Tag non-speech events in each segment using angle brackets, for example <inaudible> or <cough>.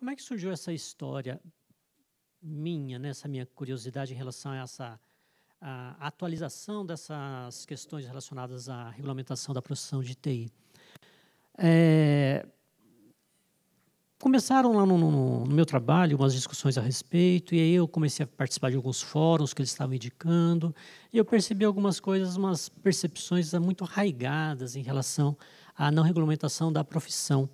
Como é que surgiu essa história minha, né, essa minha curiosidade em relação a essa a atualização dessas questões relacionadas à regulamentação da profissão de TI? É, começaram lá no, no, no, meu trabalho umas discussões a respeito, e aí eu comecei a participar de alguns fóruns que eles estavam indicando, e eu percebi algumas coisas, umas percepções muito arraigadas em relação à não regulamentação da profissão.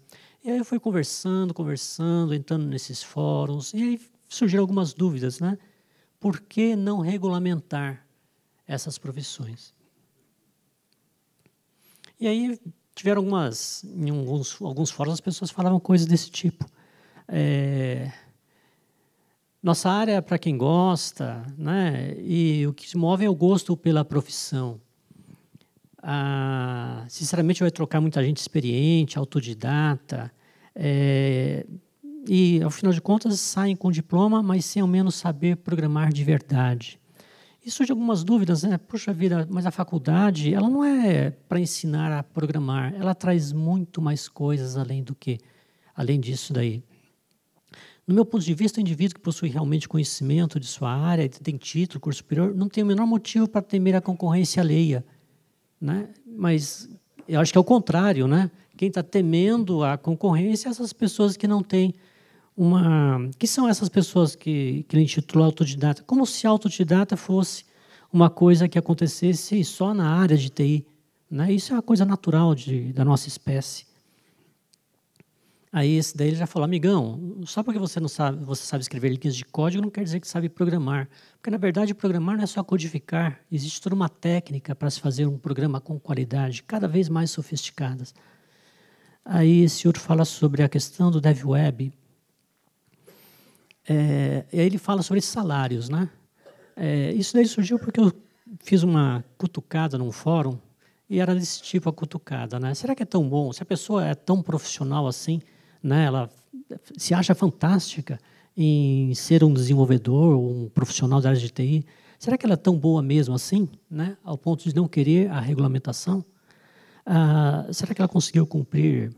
E aí eu fui conversando, conversando, entrando nesses fóruns, e aí surgiram algumas dúvidas, né? Por que não regulamentar essas profissões? E aí tiveram algumas, em alguns, alguns fóruns as pessoas falavam coisas desse tipo. É, nossa área é para quem gosta, né? E o que se move é o gosto pela profissão. Ah, sinceramente, vai trocar muita gente experiente, autodidata, é, e, ao final de contas, saem com diploma, mas sem ao menos saber programar de verdade. E surgem algumas dúvidas, né? Puxa vida, mas a faculdade, ela não é para ensinar a programar, ela traz muito mais coisas além do que, além disso daí. No meu ponto de vista, o indivíduo que possui realmente conhecimento de sua área, tem título, curso superior, não tem o menor motivo para temer a concorrência alheia, né? Mas eu acho que é o contrário, né? Quem está temendo a concorrência são é essas pessoas que não têm uma. Que são essas pessoas que, que ele intitula autodidata? Como se autodidata fosse uma coisa que acontecesse só na área de TI. Né? Isso é uma coisa natural de, da nossa espécie. Aí esse daí ele já falou, amigão, só porque você não sabe, você sabe escrever linhas de código não quer dizer que sabe programar. Porque na verdade programar não é só codificar, existe toda uma técnica para se fazer um programa com qualidade, cada vez mais sofisticadas. Aí esse outro fala sobre a questão do Dev é, e É, ele fala sobre salários, né? É, isso daí surgiu porque eu fiz uma cutucada num fórum e era desse tipo a cutucada, né? Será que é tão bom? Se a pessoa é tão profissional assim, né? Ela se acha fantástica em ser um desenvolvedor, um profissional da área de TI. Será que ela é tão boa mesmo assim, né? Ao ponto de não querer a regulamentação? Ah, será que ela conseguiu cumprir?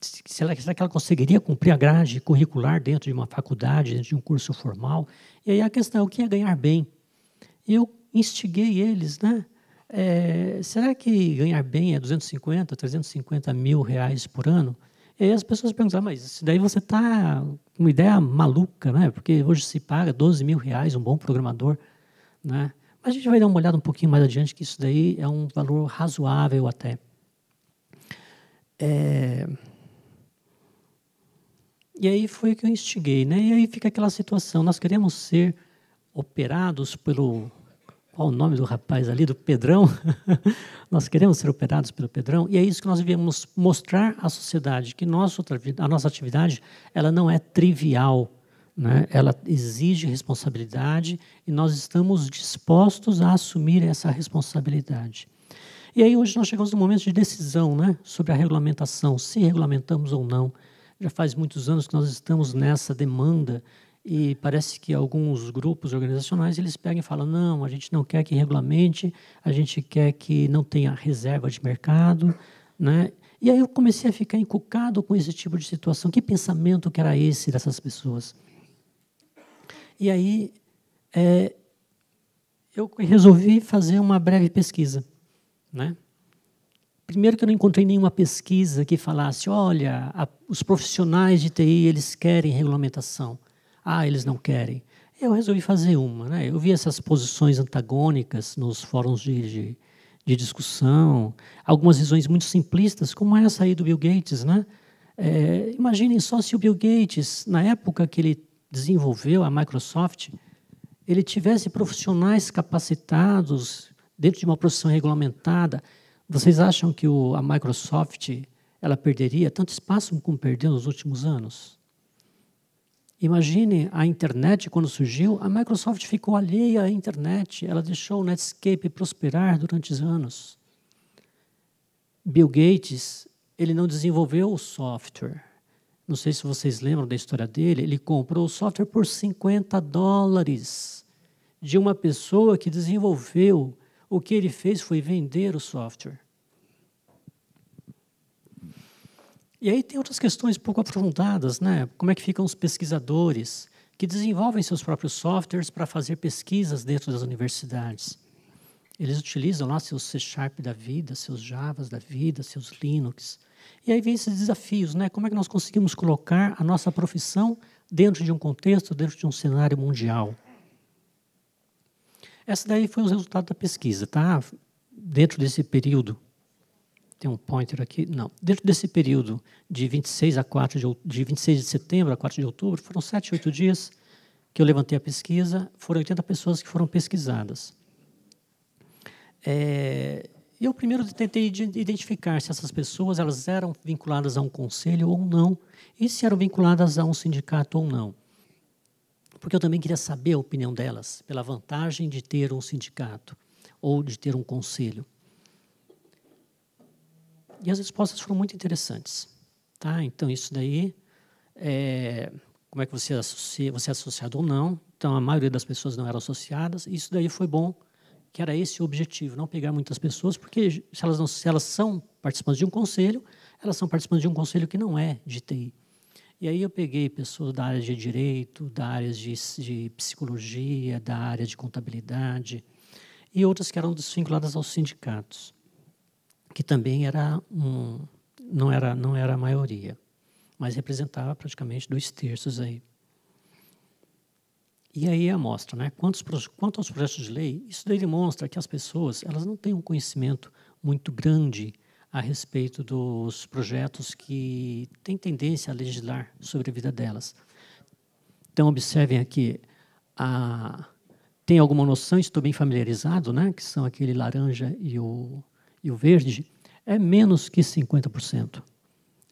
Será, será que ela conseguiria cumprir a grade curricular dentro de uma faculdade, dentro de um curso formal? E aí a questão é o que é ganhar bem. Eu instiguei eles, né? É, será que ganhar bem é 250, 350 mil reais por ano? E aí as pessoas perguntaram, ah, mas isso daí você está com uma ideia maluca, né? Porque hoje se paga 12 mil reais um bom programador, né? Mas a gente vai dar uma olhada um pouquinho mais adiante, que isso daí é um valor razoável até. É... E aí foi que eu instiguei, né? E aí fica aquela situação, nós queremos ser operados pelo qual o nome do rapaz ali, do Pedrão? <laughs> nós queremos ser operados pelo Pedrão, e é isso que nós devemos mostrar à sociedade, que nossa, a nossa atividade ela não é trivial, né? Ela exige responsabilidade e nós estamos dispostos a assumir essa responsabilidade. E aí hoje nós chegamos no momento de decisão né? sobre a regulamentação, se regulamentamos ou não. Já faz muitos anos que nós estamos nessa demanda e parece que alguns grupos organizacionais eles pegam e falam não a gente não quer que regulamente a gente quer que não tenha reserva de mercado né e aí eu comecei a ficar encucado com esse tipo de situação que pensamento que era esse dessas pessoas e aí é, eu resolvi fazer uma breve pesquisa. Né? Primeiro que eu não encontrei nenhuma pesquisa que falasse, olha, a, os profissionais de TI eles querem regulamentação. Ah, eles não querem. Eu resolvi fazer uma. Né? Eu vi essas posições antagônicas nos fóruns de, de, de discussão, algumas visões muito simplistas, como essa aí do Bill Gates. Né? É, imaginem só se o Bill Gates, na época que ele desenvolveu, a Microsoft, ele tivesse profissionais capacitados dentro de uma profissão regulamentada, vocês acham que o, a Microsoft ela perderia tanto espaço como perdeu nos últimos anos? Imagine a internet quando surgiu, a Microsoft ficou alheia à internet, ela deixou o Netscape prosperar durante os anos. Bill Gates, ele não desenvolveu o software, não sei se vocês lembram da história dele, ele comprou o software por 50 dólares de uma pessoa que desenvolveu. O que ele fez foi vender o software. E aí tem outras questões pouco aprofundadas, né? Como é que ficam os pesquisadores que desenvolvem seus próprios softwares para fazer pesquisas dentro das universidades? Eles utilizam lá seus C Sharp da vida, seus Javas da vida, seus Linux e aí vem esses desafios, né? Como é que nós conseguimos colocar a nossa profissão dentro de um contexto, dentro de um cenário mundial? Essa daí foi o resultado da pesquisa, tá? Dentro desse período, tem um pointer aqui, não. Dentro desse período de 26 a 4 de, de 26 de setembro a 4 de outubro, foram sete oito dias que eu levantei a pesquisa, foram 80 pessoas que foram pesquisadas. É, e eu primeiro tentei identificar se essas pessoas elas eram vinculadas a um conselho ou não, e se eram vinculadas a um sindicato ou não. Porque eu também queria saber a opinião delas, pela vantagem de ter um sindicato ou de ter um conselho. E as respostas foram muito interessantes. Tá? Então, isso daí, é, como é que você você é associado ou não. Então, a maioria das pessoas não eram associadas, e isso daí foi bom que era esse o objetivo, não pegar muitas pessoas, porque se elas, não, se elas são participantes de um conselho, elas são participantes de um conselho que não é de TI. E aí eu peguei pessoas da área de direito, da área de, de psicologia, da área de contabilidade e outras que eram desvinculadas aos sindicatos, que também era um, não era não era a maioria, mas representava praticamente dois terços aí. E aí a mostra, né? Quantos, quanto aos projetos de lei, isso daí demonstra que as pessoas elas não têm um conhecimento muito grande a respeito dos projetos que têm tendência a legislar sobre a vida delas. Então, observem aqui, a, tem alguma noção, estou bem familiarizado, né, que são aquele laranja e o, e o verde, é menos que 50%.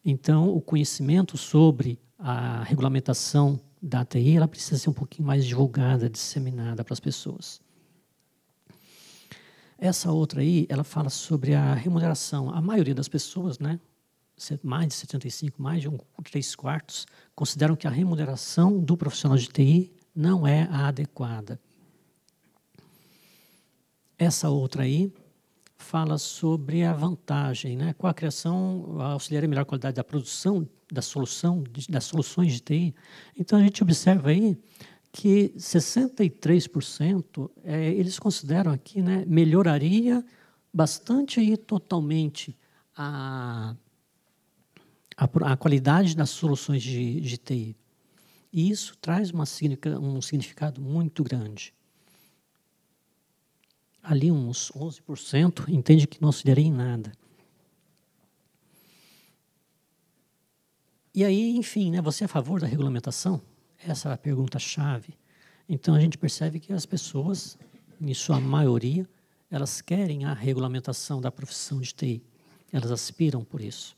Então, o conhecimento sobre a regulamentação da TI, ela precisa ser um pouquinho mais divulgada, disseminada para as pessoas. Essa outra aí, ela fala sobre a remuneração. A maioria das pessoas, né, mais de 75, mais de um, três quartos, consideram que a remuneração do profissional de TI não é a adequada. Essa outra aí, fala sobre a vantagem, né? Com a criação, auxiliar a melhor qualidade da produção, da solução, das soluções de TI. Então a gente observa aí que 63% é, eles consideram aqui, né, melhoraria bastante e totalmente a, a, a, qualidade das soluções de, de TI. E isso traz uma, um significado muito grande ali uns 11%, entende que não auxiliaria em nada. E aí, enfim, né, você é a favor da regulamentação? Essa é a pergunta-chave. Então, a gente percebe que as pessoas, em sua maioria, elas querem a regulamentação da profissão de TI. Elas aspiram por isso.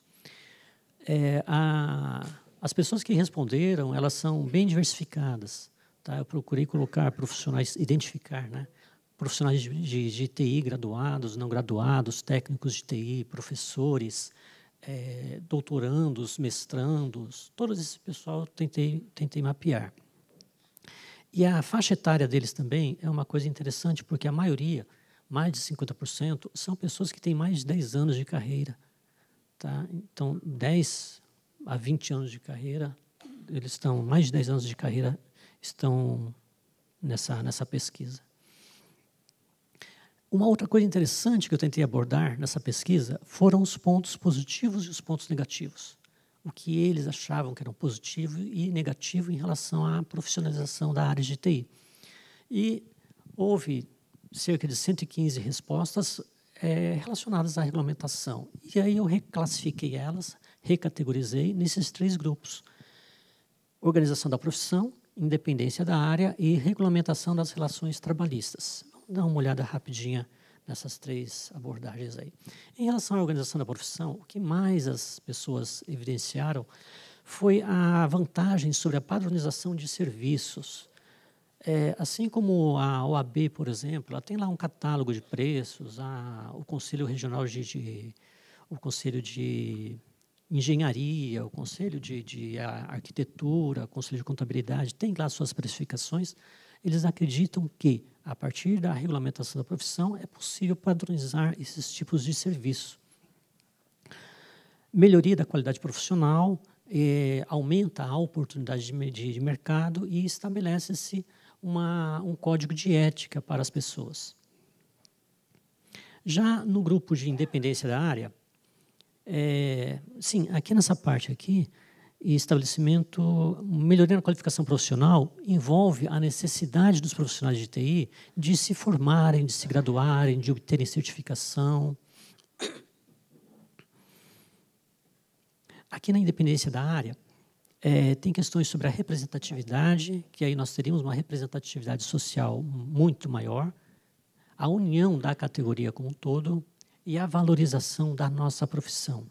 É, a, as pessoas que responderam, elas são bem diversificadas. Tá? Eu procurei colocar profissionais, identificar, né? profissionais de, de, de TI graduados, não graduados, técnicos de TI, professores, é, doutorandos, mestrandos, todo esse pessoal tentei, tentei mapear. E a faixa etária deles também é uma coisa interessante, porque a maioria, mais de 50%, são pessoas que têm mais de 10 anos de carreira. Tá? Então, 10 a 20 anos de carreira, eles estão, mais de 10 anos de carreira, estão nessa, nessa pesquisa. Uma outra coisa interessante que eu tentei abordar nessa pesquisa foram os pontos positivos e os pontos negativos. O que eles achavam que eram positivo e negativo em relação à profissionalização da área de TI. E houve cerca de 115 respostas é, relacionadas à regulamentação. E aí eu reclassifiquei elas, recategorizei nesses três grupos: organização da profissão, independência da área e regulamentação das relações trabalhistas dar uma olhada rapidinha nessas três abordagens aí. Em relação à organização da profissão, o que mais as pessoas evidenciaram foi a vantagem sobre a padronização de serviços. É, assim como a OAB, por exemplo, ela tem lá um catálogo de preços, a, o Conselho Regional de, de, o Conselho de Engenharia, o Conselho de, de Arquitetura, o Conselho de Contabilidade, tem lá suas precificações. Eles acreditam que a partir da regulamentação da profissão, é possível padronizar esses tipos de serviço. Melhoria da qualidade profissional, eh, aumenta a oportunidade de, de, de mercado e estabelece-se um código de ética para as pessoas. Já no grupo de independência da área, é, sim, aqui nessa parte aqui, e estabelecimento, melhoria na qualificação profissional envolve a necessidade dos profissionais de TI de se formarem, de se graduarem, de obterem certificação. Aqui na independência da área, é, tem questões sobre a representatividade, que aí nós teríamos uma representatividade social muito maior, a união da categoria como um todo e a valorização da nossa profissão.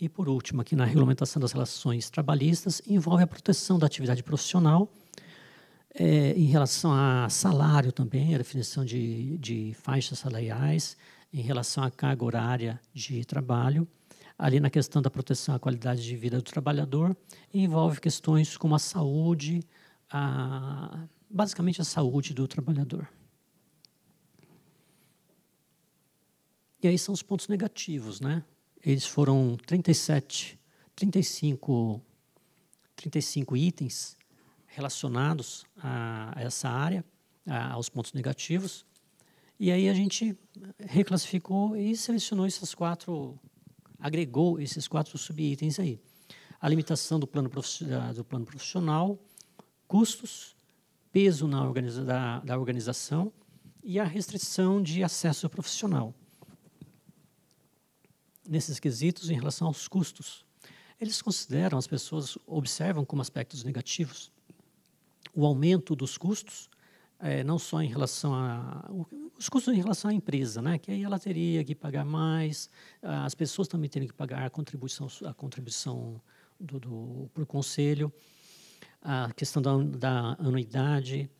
E por último, aqui na regulamentação das relações trabalhistas, envolve a proteção da atividade profissional é, em relação a salário também, a definição de, de faixas salariais, em relação à carga horária de trabalho, ali na questão da proteção à qualidade de vida do trabalhador, envolve questões como a saúde, a, basicamente a saúde do trabalhador. E aí são os pontos negativos, né? eles foram 37, 35, 35 itens relacionados a, essa área, a, aos pontos negativos. E aí a gente reclassificou e selecionou esses quatro, agregou esses quatro subitens aí. A limitação do plano, do plano profissional, custos, peso na organiza da, da organização e a restrição de acesso profissional nesses quesitos em relação aos custos. Eles consideram, as pessoas observam como aspectos negativos o aumento dos custos, é, não só em relação a os custos em relação à empresa, né? Que aí ela teria que pagar mais, ah, as pessoas também teriam que pagar a contribuição a contribuição do, do conselho, a questão da, da anuidade,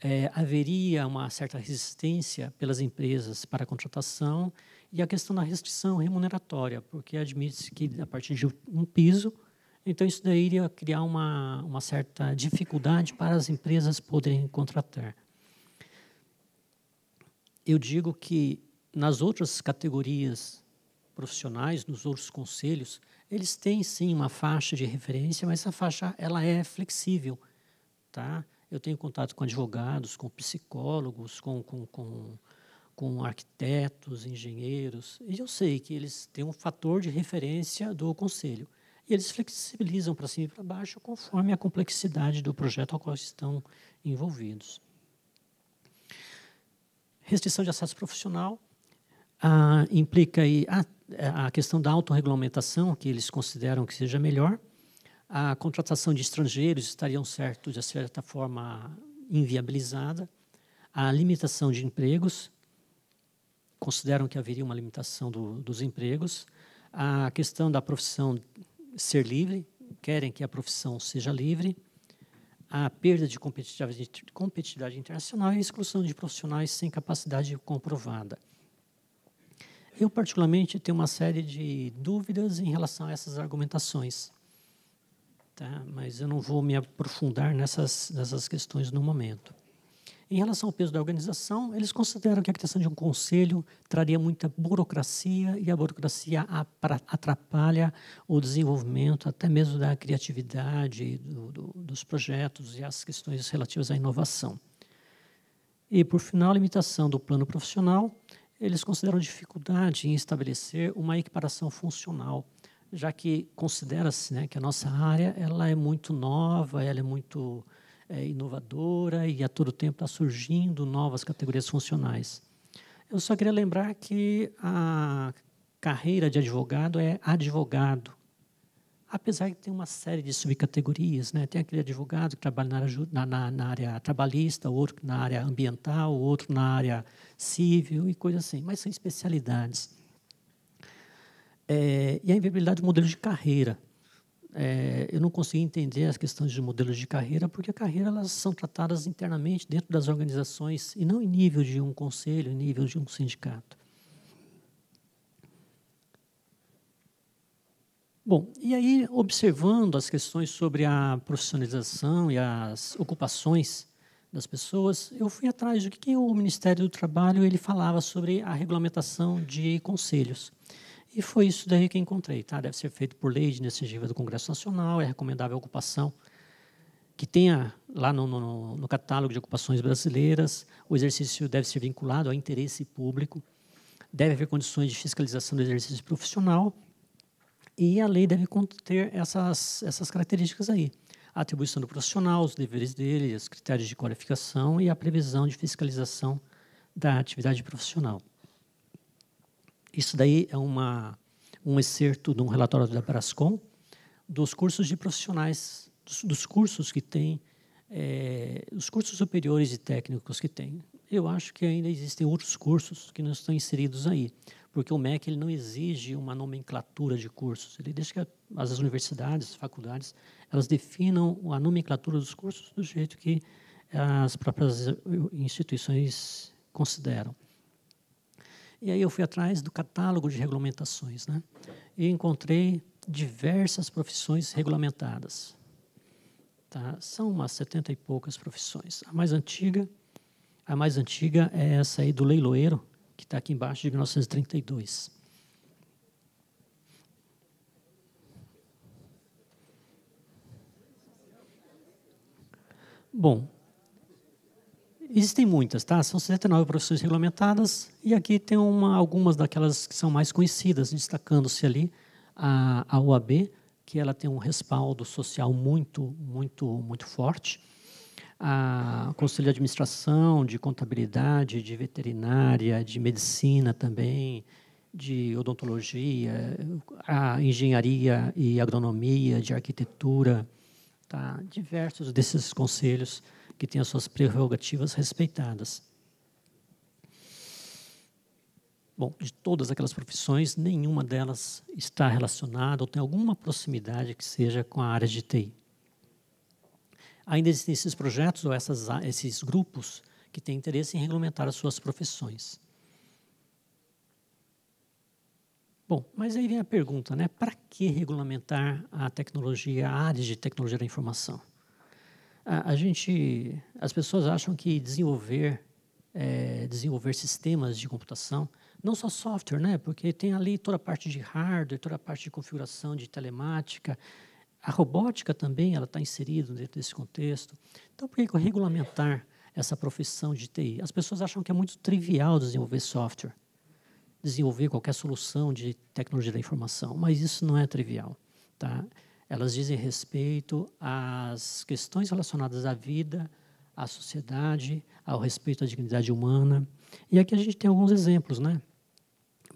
é, haveria uma certa resistência pelas empresas para a contratação e a questão da restrição remuneratória, porque admite-se que a partir de um piso, então isso daí iria criar uma, uma certa dificuldade para as empresas poderem contratar. Eu digo que nas outras categorias profissionais, nos outros conselhos, eles têm sim uma faixa de referência, mas essa faixa ela é flexível, tá? Eu tenho contato com advogados, com psicólogos, com, com, com com arquitetos, engenheiros, e eu sei que eles têm um fator de referência do conselho. E eles flexibilizam para cima e para baixo conforme a complexidade do projeto ao qual estão envolvidos. Restrição de acesso profissional ah, implica aí a, a questão da autorregulamentação, que eles consideram que seja melhor. A contratação de estrangeiros estariam de certa forma, inviabilizada. A limitação de empregos, consideram que haveria uma limitação do, dos empregos. A questão da profissão ser livre, querem que a profissão seja livre. A perda de competitividade, internacional e a exclusão de profissionais sem capacidade comprovada. Eu, particularmente, tenho uma série de dúvidas em relação a essas argumentações. Tá? Mas eu não vou me aprofundar nessas, nessas questões no momento. Em relação ao peso da organização, eles consideram que a criação de um conselho traria muita burocracia e a burocracia atrapalha o desenvolvimento até mesmo da criatividade do, do, dos projetos e as questões relativas à inovação. E, por final, a limitação do plano profissional, eles consideram dificuldade em estabelecer uma equiparação funcional já que considera-se né, que a nossa área ela é muito nova, ela é muito é, inovadora e a todo tempo está surgindo novas categorias funcionais. Eu só queria lembrar que a carreira de advogado é advogado, apesar de ter uma série de subcategorias, né? tem aquele advogado que trabalha na área, na, na, na área trabalhista, outro na área ambiental, outro na área civil e coisas assim, mas são especialidades. É, e a inviabilidade do modelo de carreira é, eu não consegui entender as questões de modelos de carreira, porque a carreira elas são tratadas internamente dentro das organizações e não em nível de um conselho, em nível de um sindicato. Bom, e aí observando as questões sobre a profissionalização e as ocupações das pessoas, eu fui atrás do que, que o Ministério do Trabalho ele falava sobre a regulamentação de conselhos. E foi isso daí que encontrei. Tá? Deve ser feito por lei de iniciativa do Congresso Nacional, é recomendável a ocupação que tenha lá no, no, no catálogo de ocupações brasileiras, o exercício deve ser vinculado ao interesse público, deve haver condições de fiscalização do exercício profissional e a lei deve conter essas, essas características aí. A atribuição do profissional, os deveres dele, os critérios de qualificação e a previsão de fiscalização da atividade profissional. Isso daí é uma, um excerto de um relatório da Brascom dos cursos de profissionais, dos, dos cursos que tem, é, os cursos superiores e técnicos que tem. Eu acho que ainda existem outros cursos que não estão inseridos aí, porque o MEC ele não exige uma nomenclatura de cursos, ele deixa que a, as universidades, faculdades, elas definam a nomenclatura dos cursos do jeito que as próprias eh, instituições consideram. E aí eu fui atrás do catálogo de regulamentações, né? E encontrei diversas profissões regulamentadas. Tá? São umas setenta e poucas profissões. A mais antiga, a mais antiga é essa aí do leiloeiro, que está aqui embaixo de 1932. Bom, Existem muitas, tá? São 79 profissões regulamentadas e aqui tem uma, algumas daquelas que são mais conhecidas, destacando-se ali a, a UAB, que ela tem um respaldo social muito, muito, muito forte. A Conselho de Administração, de Contabilidade, de Veterinária, de Medicina também, de Odontologia, a Engenharia e Agronomia, de Arquitetura, tá? diversos desses conselhos que tenha suas prerrogativas respeitadas. Bom, de todas aquelas profissões, nenhuma delas está relacionada ou tem alguma proximidade que seja com a área de TI. Ainda existem esses projetos ou essas, esses grupos que têm interesse em regulamentar as suas profissões. Bom, mas aí vem a pergunta, né? Para que regulamentar a tecnologia, a área de tecnologia da informação? A, a gente, as pessoas acham que desenvolver, é, desenvolver sistemas de computação, não só software, né? Porque tem ali toda a parte de hardware, toda a parte de configuração, de telemática. A robótica também ela está inserida dentro desse contexto. Então, por que regulamentar essa profissão de TI? As pessoas acham que é muito trivial desenvolver software, desenvolver qualquer solução de tecnologia da informação, mas isso não é trivial, tá? Elas dizem respeito às questões relacionadas à vida, à sociedade, ao respeito à dignidade humana. E aqui a gente tem alguns exemplos, né?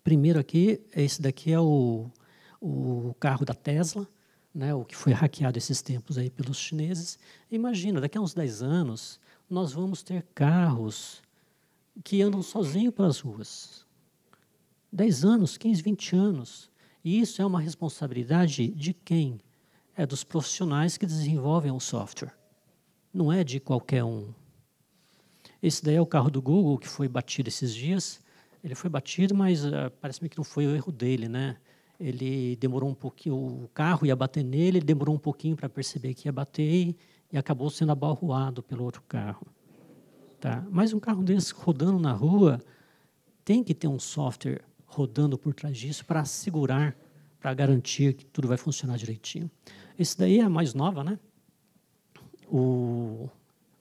Primeiro aqui, esse daqui é o, o carro da Tesla, né, o que foi hackeado esses tempos aí pelos chineses. Imagina, daqui a uns 10 anos, nós vamos ter carros que andam sozinho pelas ruas. 10 anos, 15, 20 anos. E isso é uma responsabilidade de quem? é dos profissionais que desenvolvem o software. Não é de qualquer um. Esse daí é o carro do Google que foi batido esses dias. Ele foi batido, mas uh, parece-me que não foi o erro dele, né? Ele demorou um pouquinho, o carro ia bater nele, ele demorou um pouquinho para perceber que ia bater e, e acabou sendo abalroado pelo outro carro. Tá? Mas um carro desse rodando na rua tem que ter um software rodando por trás disso para assegurar, para garantir que tudo vai funcionar direitinho. Esse daí é a mais nova, né? O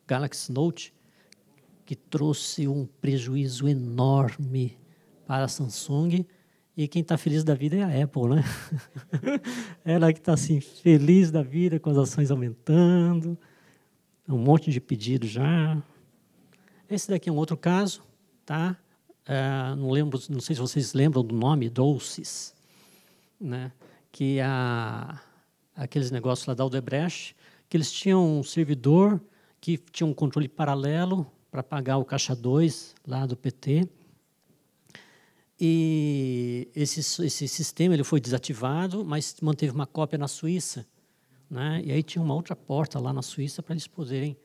Galaxy Note, que trouxe um prejuízo enorme para a Samsung. E quem está feliz da vida é a Apple, né? <laughs> Ela que está assim, feliz da vida, com as ações aumentando, é um monte de pedido já. Esse daqui é um outro caso, tá? É, não lembro, não sei se vocês lembram do nome, Dolces, né? Que a aqueles negócios lá da Aldebrecht, que eles tinham um servidor que tinha um controle paralelo para pagar o caixa 2 lá do PT. E esse, esse sistema ele foi desativado, mas manteve uma cópia na Suíça. Né? E aí tinha uma outra porta lá na Suíça para eles poderem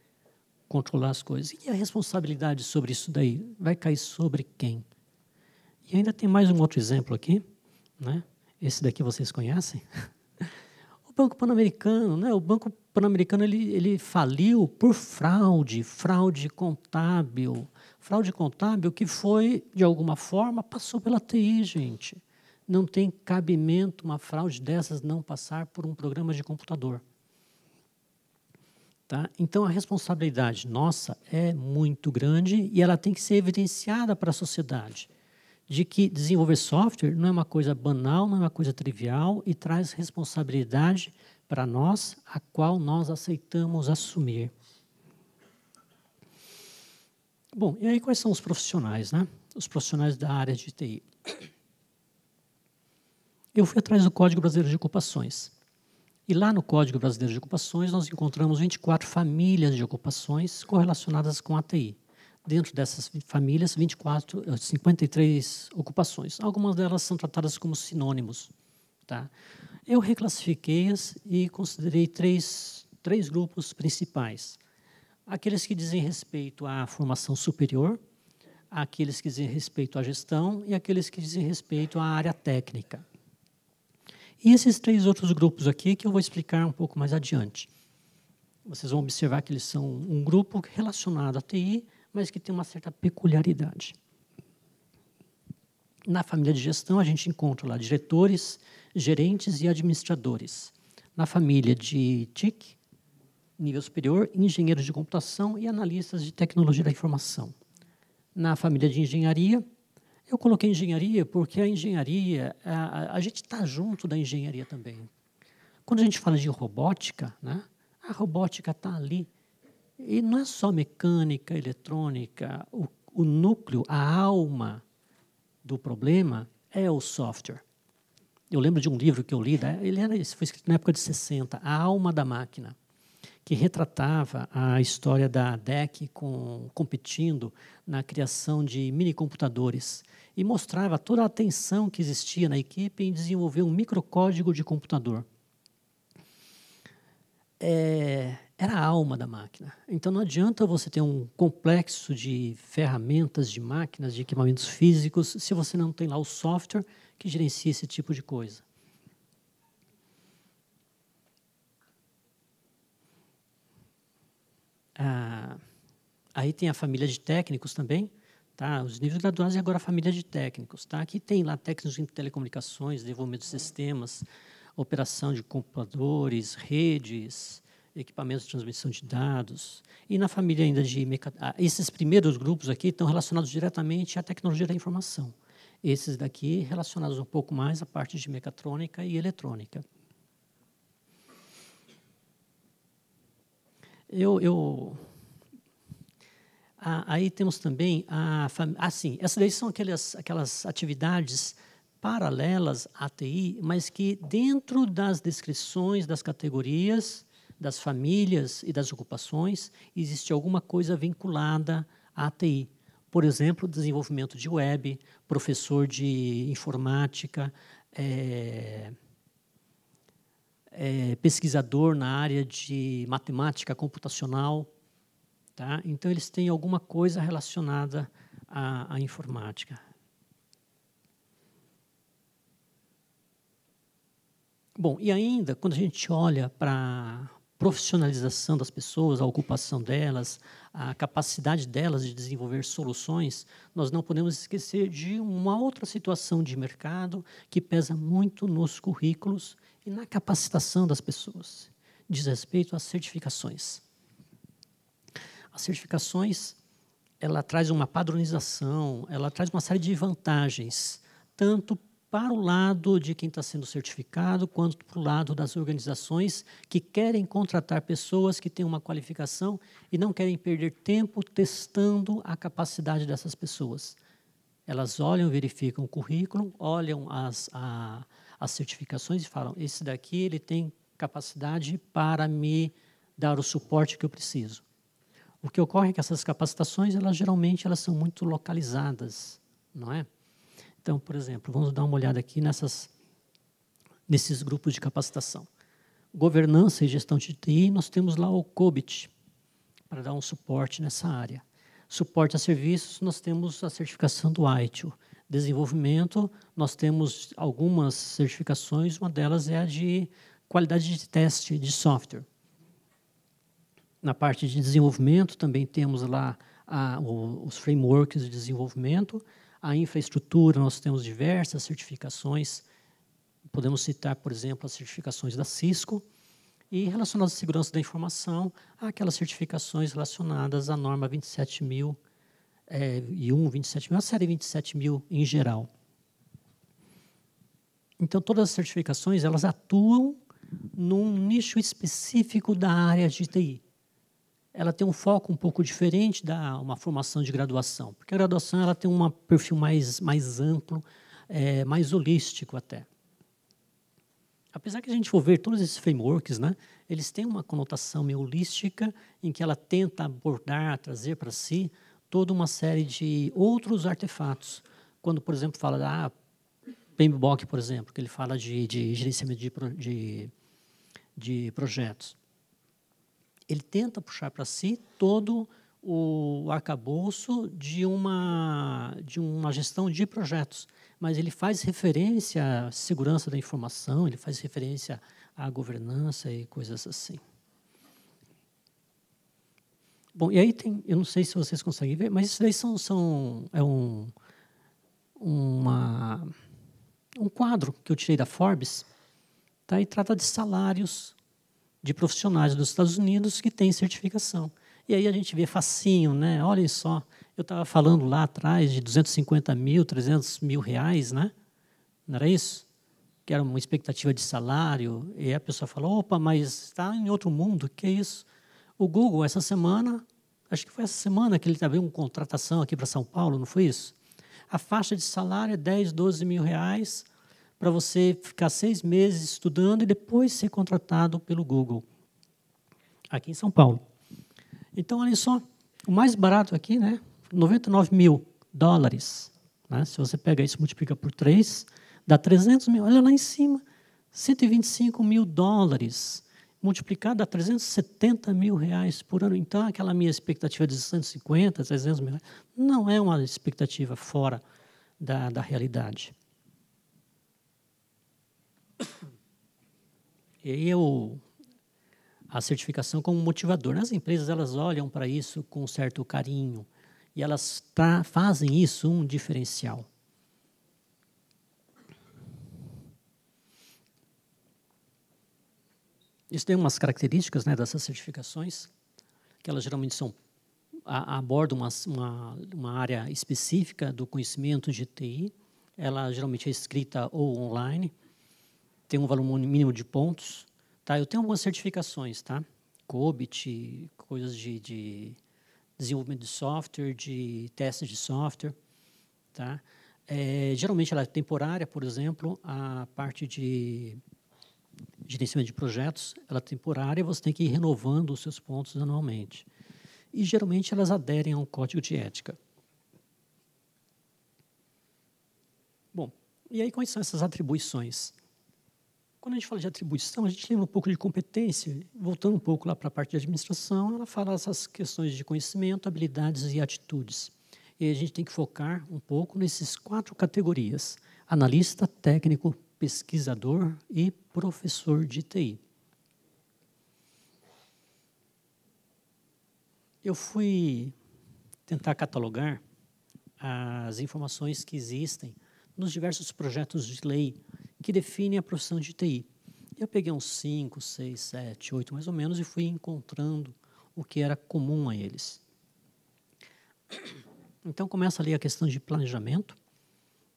controlar as coisas. E a responsabilidade sobre isso daí vai cair sobre quem? E ainda tem mais um outro exemplo aqui, né? Esse daqui vocês conhecem? <laughs> o Banco Pan-Americano, né? O Banco Pan-Americano ele, ele faliu por fraude, fraude contábil, fraude contábil que foi de alguma forma passou pela TI, gente. Não tem cabimento uma fraude dessas não passar por um programa de computador. Tá? Então, a responsabilidade nossa é muito grande e ela tem que ser evidenciada para a sociedade de que desenvolver software não é uma coisa banal, não é uma coisa trivial e traz responsabilidade para nós, a qual nós aceitamos assumir. Bom, e aí quais são os profissionais, né? Os profissionais da área de TI. Eu fui atrás do Código Brasileiro de Ocupações. E lá no Código Brasileiro de Ocupações nós encontramos 24 famílias de ocupações correlacionadas com a TI dentro dessas famílias 24, 53 eh, ocupações. Algumas delas são tratadas como sinônimos. Tá? Eu reclassifiquei-as e considerei três, três grupos principais. Aqueles que dizem respeito à formação superior, aqueles que dizem respeito à gestão e aqueles que dizem respeito à área técnica. E esses três outros grupos aqui que eu vou explicar um pouco mais adiante. Vocês vão observar que eles são um grupo relacionado à TI, mas que tem uma certa peculiaridade. Na família de gestão, a gente encontra lá diretores, gerentes e administradores. Na família de TIC, nível superior, engenheiros de computação e analistas de tecnologia da informação. Na família de engenharia, eu coloquei engenharia porque a engenharia, a, a gente está junto da engenharia também. Quando a gente fala de robótica, né, a robótica está ali e não é só mecânica, eletrônica, o, o núcleo, a alma do problema é o software. Eu lembro de um livro que eu li, ele era, foi escrito na época de 60, A Alma da Máquina, que retratava a história da DEC com, competindo na criação de minicomputadores e mostrava toda a atenção que existia na equipe em desenvolver um microcódigo de computador. É, era a alma da máquina. Então não adianta você ter um complexo de ferramentas, de máquinas, de equipamentos físicos, se você não tem lá o software que gerencia esse tipo de coisa. Ah, aí tem a família de técnicos também, tá? Os níveis graduais e agora a família de técnicos, tá? Aqui tem lá técnicos em telecomunicações, desenvolvimento de sistemas, operação de computadores, redes, equipamentos de transmissão de dados, e na família ainda de... Ah, esses primeiros grupos aqui estão relacionados diretamente à tecnologia da informação. Esses daqui relacionados um pouco mais à parte de mecatrônica e eletrônica. Eu... eu ah, aí temos também a... Assim, ah, essas daí são aquelas, aquelas atividades paralelas à TI, mas que dentro das descrições das categorias das famílias e das ocupações, existe alguma coisa vinculada à TI. Por exemplo, desenvolvimento de web, professor de informática, é, é, pesquisador na área de matemática computacional. Tá? Então, eles têm alguma coisa relacionada à, à informática. Bom, e ainda, quando a gente olha para profissionalização das pessoas, a ocupação delas, a capacidade delas de desenvolver soluções, nós não podemos esquecer de uma outra situação de mercado que pesa muito nos currículos e na capacitação das pessoas, diz respeito às certificações. As certificações, ela traz uma padronização, ela traz uma série de vantagens, tanto para o lado de quem está sendo certificado, quanto para o lado das organizações que querem contratar pessoas que têm uma qualificação e não querem perder tempo testando a capacidade dessas pessoas. Elas olham, verificam o currículo, olham as, a, as certificações e falam: esse daqui ele tem capacidade para me dar o suporte que eu preciso. O que ocorre é que essas capacitações, elas geralmente elas são muito localizadas, não é? Então, por exemplo, vamos dar uma olhada aqui nessas, nesses grupos de capacitação. Governança e gestão de TI, nós temos lá o COBIT, para dar um suporte nessa área. Suporte a serviços, nós temos a certificação do ITIL. Desenvolvimento, nós temos algumas certificações, uma delas é a de qualidade de teste de software. Na parte de desenvolvimento, também temos lá a, os frameworks de desenvolvimento, a infraestrutura, nós temos diversas certificações, podemos citar, por exemplo, as certificações da Cisco, e relacionadas à segurança da informação, aquelas certificações relacionadas à norma 27.001, é, e 27.000, eh, a série 27.000 em geral. Então, todas as certificações, elas atuam num nicho específico da área de TI ela tem um foco um pouco diferente da uma formação de graduação, porque a graduação ela tem um perfil mais, mais amplo, é, mais holístico até. Apesar que a gente for ver todos esses frameworks, né, eles têm uma conotação meio holística, em que ela tenta abordar, trazer para si toda uma série de outros artefatos. Quando, por exemplo, fala da ah, PMBOK, por exemplo, que ele fala de, de gerenciamento de, de, de projetos ele tenta puxar para si todo o arcabouço de uma, de uma gestão de projetos. Mas ele faz referência à segurança da informação, ele faz referência à governança e coisas assim. Bom, e aí tem, eu não sei se vocês conseguem ver, mas isso daí são, são é um, uma, um quadro que eu tirei da Forbes, tá? e trata de salários de profissionais dos Estados Unidos que têm certificação. E aí a gente vê facinho, né? Olhem só, eu estava falando lá atrás de 250 mil, 300 mil reais, né? Não era isso? Que era uma expectativa de salário. E a pessoa fala, opa, mas está em outro mundo, que é isso? O Google, essa semana, acho que foi essa semana que ele teve tá uma contratação aqui para São Paulo, não foi isso? A faixa de salário é 10, 12 mil reais, para você ficar seis meses estudando e depois ser contratado pelo Google, aqui em São Paulo. Então, olha só, o mais barato aqui, né? 99 mil dólares. Né? Se você pega isso multiplica por três dá 300 mil. Olha lá em cima, 125 mil dólares. Multiplicado dá 370 mil reais por ano. Então, aquela minha expectativa de 150, 300 mil não é uma expectativa fora da, da realidade. E aí a certificação como motivador. As empresas elas olham para isso com certo carinho e elas tá, fazem isso um diferencial. Isso tem umas características né, dessas certificações, que elas geralmente são, a, abordam uma, uma, uma área específica do conhecimento de TI. Ela geralmente é escrita ou online, tem um valor mínimo de pontos. Tá? Eu tenho algumas certificações, tá? COBIT, coisas de, de desenvolvimento de software, de testes de software. Tá? É, geralmente ela é temporária, por exemplo, a parte de gerenciamento de projetos, ela é temporária, você tem que ir renovando os seus pontos anualmente. E geralmente elas aderem a um código de ética. Bom, e aí quais são essas atribuições? Quando a gente fala de atribuição, a gente lembra um pouco de competência. Voltando um pouco lá para a parte de administração, ela fala essas questões de conhecimento, habilidades e atitudes. E a gente tem que focar um pouco nesses quatro categorias: analista, técnico, pesquisador e professor de TI. Eu fui tentar catalogar as informações que existem nos diversos projetos de lei que definem a profissão de TI. Eu peguei uns 5, 6, 7, 8 mais ou menos e fui encontrando o que era comum a eles. Então começa ali a questão de planejamento,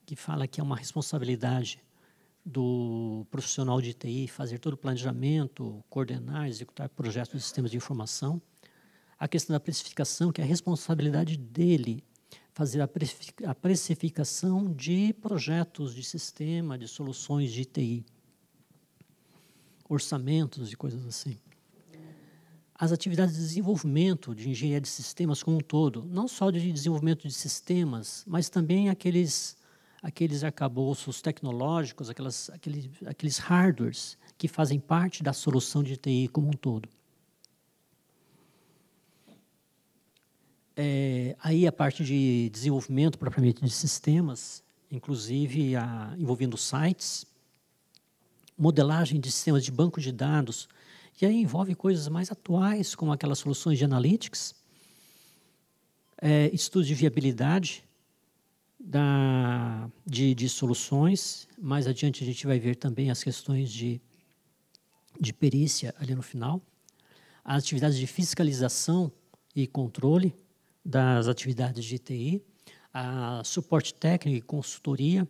que fala que é uma responsabilidade do profissional de TI fazer todo o planejamento, coordenar, executar projetos de sistemas de informação. A questão da precificação, que é a responsabilidade dele fazer a precificação de projetos de sistema, de soluções de TI, orçamentos e coisas assim. As atividades de desenvolvimento de engenharia de sistemas como um todo, não só de desenvolvimento de sistemas, mas também aqueles aqueles arcabouços tecnológicos, aquelas, aqueles, aqueles hardwares que fazem parte da solução de TI como um todo. É, aí a parte de desenvolvimento propriamente de sistemas, inclusive a, envolvendo sites, modelagem de sistemas de banco de dados, e aí envolve coisas mais atuais, como aquelas soluções de analytics, é, estudos de viabilidade da, de, de soluções. Mais adiante a gente vai ver também as questões de, de perícia ali no final. As atividades de fiscalização e controle, das atividades de TI, a suporte técnico e consultoria,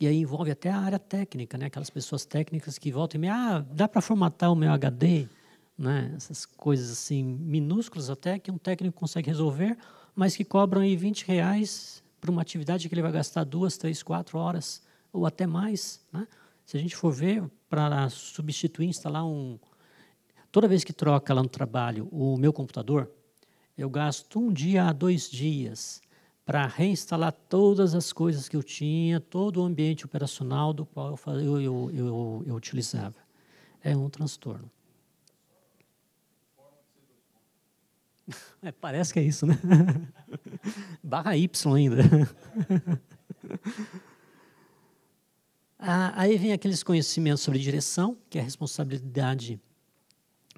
e aí envolve até a área técnica, né? aquelas pessoas técnicas que voltam e me ah, dá para formatar o meu HD? Né? Essas coisas assim, minúsculas até, que um técnico consegue resolver, mas que cobram aí 20 reais para uma atividade que ele vai gastar duas, três, quatro horas, ou até mais. Né? Se a gente for ver, para substituir, instalar um... Toda vez que troca lá no trabalho o meu computador, eu gasto um dia a dois dias para reinstalar todas as coisas que eu tinha, todo o ambiente operacional do qual eu, eu, eu, eu utilizava. É um transtorno. <laughs> É, parece que é isso, né? <laughs> Barra Y ainda. <laughs> ah, aí vem aqueles conhecimentos sobre direção, que é a responsabilidade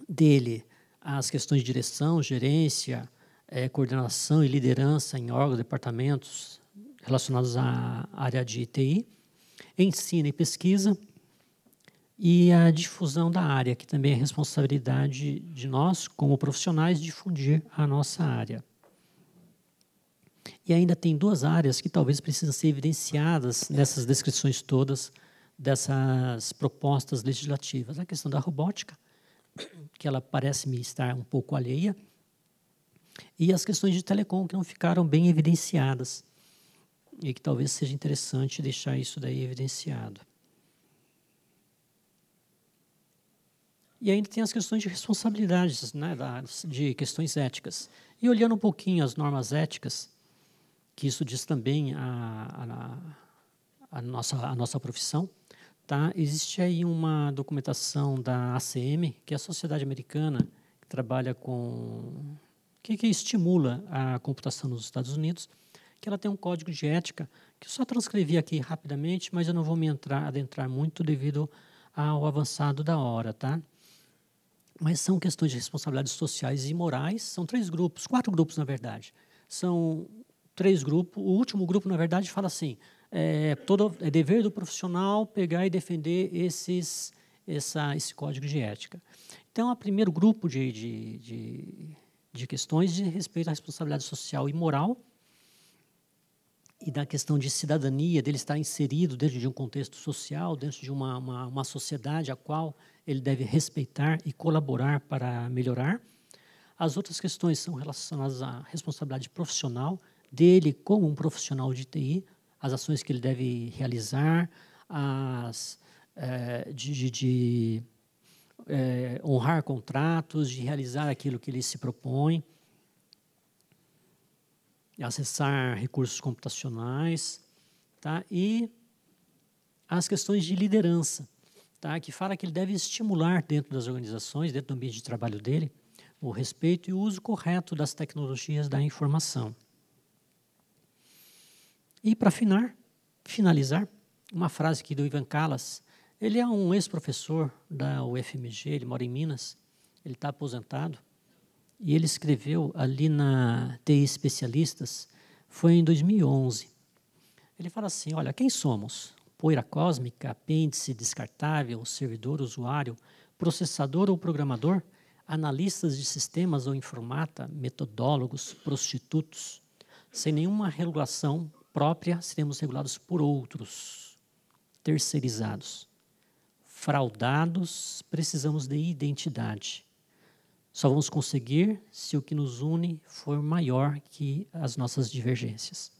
dele as questões de direção, gerência, é, coordenação e liderança em órgãos, departamentos relacionados à área de ITI, ensino e pesquisa, e a difusão da área, que também é responsabilidade de nós, como profissionais, difundir a nossa área. E ainda tem duas áreas que talvez precisam ser evidenciadas nessas descrições todas dessas propostas legislativas: a questão da robótica que ela parece-me estar um pouco alheia, e as questões de telecom que não ficaram bem evidenciadas, e que talvez seja interessante deixar isso daí evidenciado. E ainda tem as questões de responsabilidades, né, de questões éticas. E olhando um pouquinho as normas éticas, que isso diz também a, a, a nossa, a nossa profissão, Tá? Existe aí uma documentação da ACM, que é a Sociedade Americana, que trabalha com. Que, que estimula a computação nos Estados Unidos, que ela tem um código de ética, que eu só transcrevi aqui rapidamente, mas eu não vou me entrar, adentrar muito devido ao avançado da hora. Tá? Mas são questões de responsabilidades sociais e morais, são três grupos, quatro grupos, na verdade. São três grupos, o último grupo, na verdade, fala assim: é, todo, é dever do profissional pegar e defender esses, essa, esse código de ética. Então, o primeiro grupo de, de, de, de questões de respeito à responsabilidade social e moral e da questão de cidadania, dele estar inserido dentro de um contexto social, dentro de uma, uma, uma sociedade a qual ele deve respeitar e colaborar para melhorar. As outras questões são relacionadas à responsabilidade profissional dele como um profissional de TI, as ações que ele deve realizar, as, é, de, de, de é, honrar contratos, de realizar aquilo que ele se propõe, acessar recursos computacionais, tá? e as questões de liderança, tá? que fala que ele deve estimular dentro das organizações, dentro do ambiente de trabalho dele, o respeito e o uso correto das tecnologias da informação. E para finalizar, uma frase aqui do Ivan Calas. Ele é um ex-professor da UFMG, ele mora em Minas, ele está aposentado. E ele escreveu ali na TI Especialistas, foi em 2011. Ele fala assim: olha, quem somos? Poeira cósmica, apêndice descartável, servidor, usuário, processador ou programador, analistas de sistemas ou informata, metodólogos, prostitutos, sem nenhuma regulação própria, seremos regulados por outros, terceirizados. Fraudados, precisamos de identidade. Só vamos conseguir se o que nos une for maior que as nossas divergências.